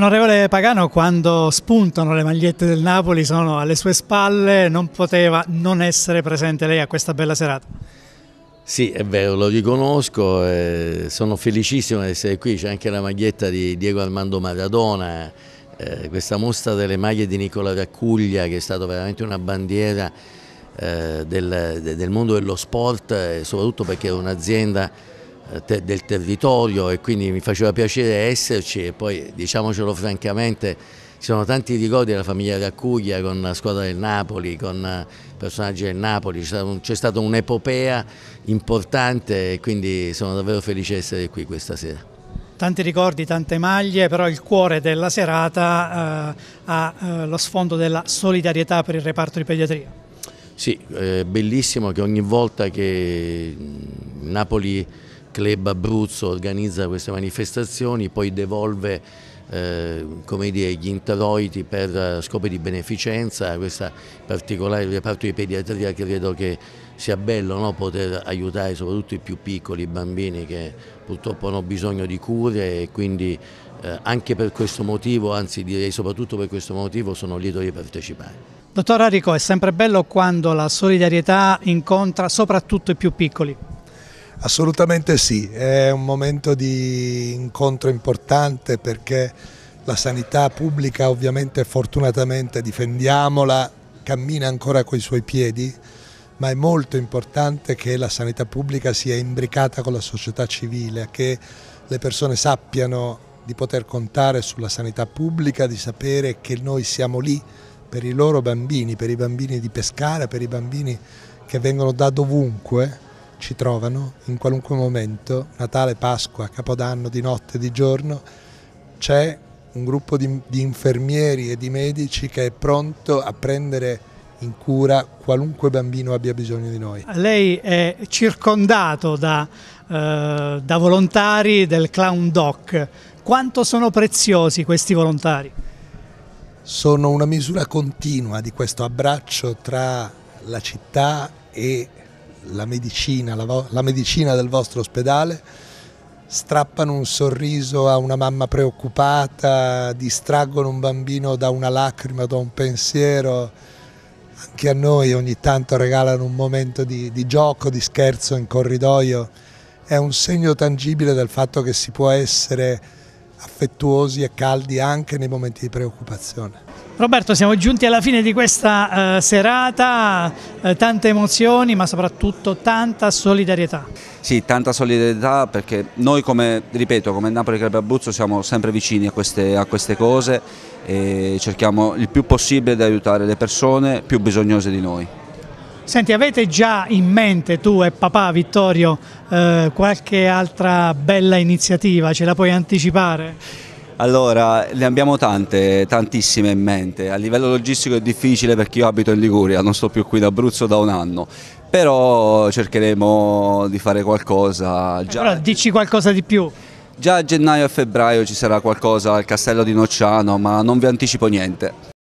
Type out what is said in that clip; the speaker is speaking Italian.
Onorevole Pagano, quando spuntano le magliette del Napoli, sono alle sue spalle, non poteva non essere presente lei a questa bella serata. Sì, è vero, lo riconosco, eh, sono felicissimo di essere qui, c'è anche la maglietta di Diego Armando Maradona, eh, questa mostra delle maglie di Nicola Raccuglia che è stata veramente una bandiera eh, del, del mondo dello sport, eh, soprattutto perché è un'azienda del territorio e quindi mi faceva piacere esserci e poi diciamocelo francamente ci sono tanti ricordi della famiglia Raccuglia con la squadra del Napoli, con eh, personaggi del Napoli, c'è stata un'epopea importante e quindi sono davvero felice di essere qui questa sera. Tanti ricordi, tante maglie, però il cuore della serata eh, ha eh, lo sfondo della solidarietà per il reparto di pediatria. Sì, è eh, bellissimo che ogni volta che mm, Napoli Club Abruzzo organizza queste manifestazioni, poi devolve eh, dire, gli introiti per eh, scopi di beneficenza, questo particolare reparto di pediatria credo che sia bello no? poter aiutare soprattutto i più piccoli, bambini che purtroppo hanno bisogno di cure e quindi eh, anche per questo motivo, anzi direi soprattutto per questo motivo sono lieto di partecipare. Dottor Arico, è sempre bello quando la solidarietà incontra soprattutto i più piccoli. Assolutamente sì, è un momento di incontro importante perché la sanità pubblica ovviamente fortunatamente difendiamola, cammina ancora coi suoi piedi, ma è molto importante che la sanità pubblica sia imbricata con la società civile, che le persone sappiano di poter contare sulla sanità pubblica, di sapere che noi siamo lì per i loro bambini, per i bambini di Pescara, per i bambini che vengono da dovunque ci trovano in qualunque momento, Natale, Pasqua, Capodanno, di notte, di giorno, c'è un gruppo di, di, infermieri e di medici che è pronto a prendere in cura qualunque bambino abbia bisogno di noi. Lei è circondato da, eh, da volontari del Clown Doc. Quanto sono preziosi questi volontari? Sono una misura continua di questo abbraccio tra la città e la medicina, la, la medicina del vostro ospedale, strappano un sorriso a una mamma preoccupata, distraggono un bambino da una lacrima, da un pensiero, anche a noi ogni tanto regalano un momento di, di gioco, di scherzo in corridoio, è un segno tangibile del fatto che si può essere affettuosi e caldi anche nei momenti di preoccupazione. Roberto, siamo giunti alla fine di questa eh, serata, eh, tante emozioni ma soprattutto tanta solidarietà. Sì, tanta solidarietà perché noi come, ripeto, come Napoli Club Abruzzo siamo sempre vicini a queste, a queste cose e cerchiamo il più possibile di aiutare le persone più bisognose di noi. Senti, avete già in mente tu e papà Vittorio eh, qualche altra bella iniziativa? Ce la puoi anticipare? Allora, ne abbiamo tante, tantissime in mente. A livello logistico è difficile perché io abito in Liguria, non sto più qui in Abruzzo da un anno però cercheremo di fare qualcosa. Già... Allora dici qualcosa di più. Già a gennaio e febbraio ci sarà qualcosa al castello di Nocciano, ma non vi anticipo niente.